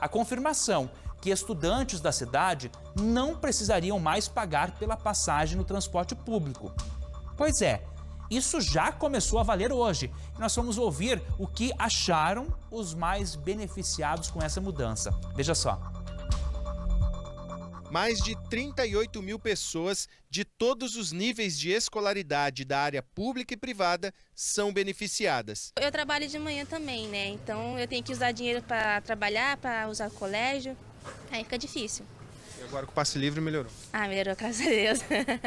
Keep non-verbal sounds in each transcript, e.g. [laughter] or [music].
a confirmação que estudantes da cidade não precisariam mais pagar pela passagem no transporte público. Pois é, isso já começou a valer hoje. nós vamos ouvir o que acharam os mais beneficiados com essa mudança. Veja só mais de 38 mil pessoas de todos os níveis de escolaridade da área pública e privada são beneficiadas. Eu trabalho de manhã também, né? Então eu tenho que usar dinheiro para trabalhar, para usar o colégio. Aí fica difícil. Agora com o passe livre melhorou. Ah, melhorou, graças a Deus.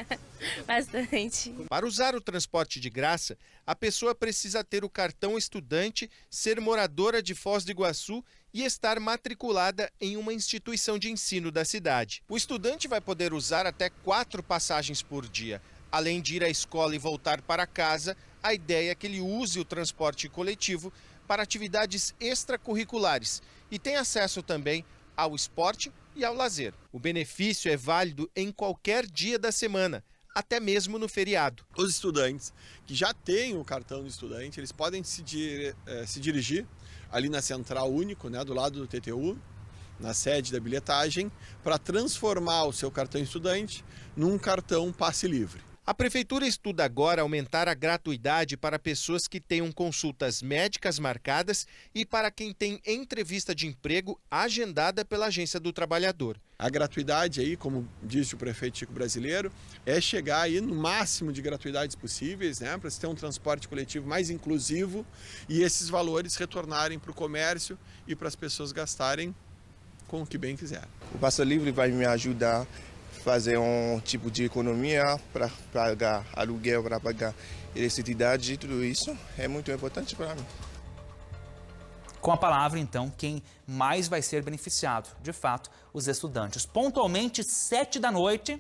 [laughs] Bastante. Para usar o transporte de graça, a pessoa precisa ter o cartão estudante, ser moradora de Foz do Iguaçu e estar matriculada em uma instituição de ensino da cidade. O estudante vai poder usar até quatro passagens por dia. Além de ir à escola e voltar para casa, a ideia é que ele use o transporte coletivo para atividades extracurriculares e tem acesso também ao esporte e ao lazer. O benefício é válido em qualquer dia da semana, até mesmo no feriado. Os estudantes que já têm o cartão de estudante, eles podem se, dir, eh, se dirigir ali na Central Único, né, do lado do TTU, na sede da bilhetagem, para transformar o seu cartão estudante num cartão passe livre. A prefeitura estuda agora aumentar a gratuidade para pessoas que tenham consultas médicas marcadas e para quem tem entrevista de emprego agendada pela Agência do Trabalhador. A gratuidade aí, como disse o prefeito Chico Brasileiro, é chegar aí no máximo de gratuidades possíveis, né, para se ter um transporte coletivo mais inclusivo e esses valores retornarem para o comércio e para as pessoas gastarem com o que bem quiser. O Passo Livre vai me ajudar fazer um tipo de economia para pagar aluguel, para pagar eletricidade, tudo isso é muito importante para mim. Com a palavra, então, quem mais vai ser beneficiado, de fato, os estudantes. Pontualmente, sete da noite,